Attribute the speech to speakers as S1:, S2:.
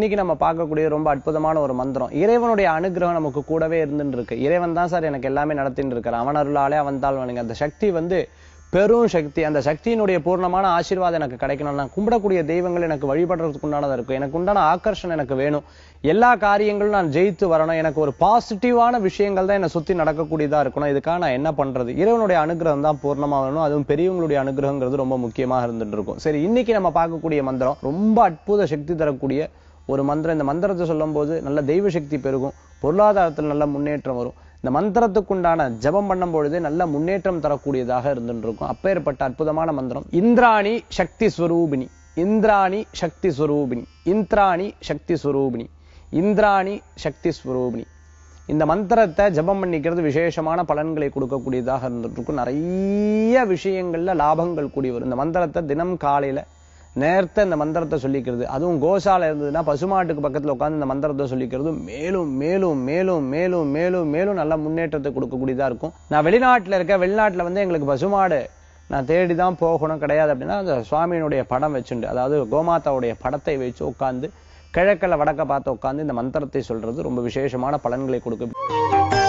S1: இன்னைக்கு நம்ம பார்க்கக்கூடிய ரொம்ப அற்புதமான ஒரு மந்திரம் இறைவனுடைய அனுகிரகம் நமக்கு கூடவே இருந்துட்டு இருக்கு இறைவன் தான் சார் எனக்கு எல்லாமே நடத்தின்னு இருக்கிறான் அவன் அருளாலே அவன் தாள் வணங்க அந்த சக்தி வந்து பெரும் சக்தி அந்த சக்தியினுடைய பூர்ணமான ஆசீர்வாதம் எனக்கு கிடைக்கணும் நான் கும்பிடக்கூடிய தெய்வங்கள் எனக்கு வழிபடுறதுக்கு உண்டானதாக இருக்கும் எனக்கு உண்டான ஆக்கர்ஷன் எனக்கு வேணும் எல்லா காரியங்களும் நான் ஜெயித்து வரணும் எனக்கு ஒரு பாசிட்டிவான விஷயங்கள் தான் என்னை சுற்றி நடக்கக்கூடியதாக இருக்கணும் இதுக்காக நான் என்ன பண்ணுறது இறைவனுடைய அனுகிரகம் தான் பூர்ணமாக வேணும் அதுவும் பெரியவங்களுடைய அனுகிரகங்கிறது ரொம்ப முக்கியமாக இருந்துட்டு இருக்கும் சரி இன்னைக்கு நம்ம பார்க்கக்கூடிய மந்திரம் ரொம்ப அற்புத சக்தி தரக்கூடிய ஒரு மந்திரம் இந்த மந்திரத்தை சொல்லும் போது நல்ல தெய்வ சக்தி பெருகும் பொருளாதாரத்தில் நல்ல முன்னேற்றம் வரும் இந்த மந்திரத்துக்குண்டான ஜபம் பண்ணும் பொழுது நல்ல முன்னேற்றம் தரக்கூடியதாக இருந்துருக்கும் அப்பேற்பட்ட அற்புதமான மந்திரம் இந்திராணி சக்தி ஸ்வரூபிணி இந்திராணி சக்தி ஸ்வரூபிணி இந்திராணி சக்தி ஸ்வரூபிணி இந்திராணி சக்தி ஸ்வரூபிணி இந்த மந்திரத்தை ஜபம் பண்ணிக்கிறது விசேஷமான பலன்களை கொடுக்கக்கூடியதாக இருந்துட்டு இருக்கும் நிறைய விஷயங்கள்ல லாபங்கள் கூடி வரும் இந்த மந்திரத்தை தினம் காலையில நேர்த்த இந்த மந்திரத்தை சொல்லிக்கிறது அதுவும் கோசால இருந்ததுன்னா பசுமாட்டுக்கு பக்கத்தில் உட்காந்து இந்த மந்திரத்தை சொல்லிக்கிறது மேலும் மேலும் மேலும் மேலும் மேலும் மேலும் நல்ல முன்னேற்றத்தை கொடுக்கக்கூடியதாக இருக்கும் நான் வெளிநாட்டில் இருக்க வெளிநாட்டில் வந்து எங்களுக்கு பசுமாடு நான் தேடி தான் போகணும் கிடையாது அப்படின்னா அந்த சுவாமியினுடைய படம் வச்சுண்டு அதாவது கோமாத்தாவுடைய படத்தை வச்சு உட்காந்து கிழக்கில் வடக்க பார்த்து உட்காந்து இந்த மந்திரத்தை சொல்றது ரொம்ப விசேஷமான பலன்களை கொடுக்கும்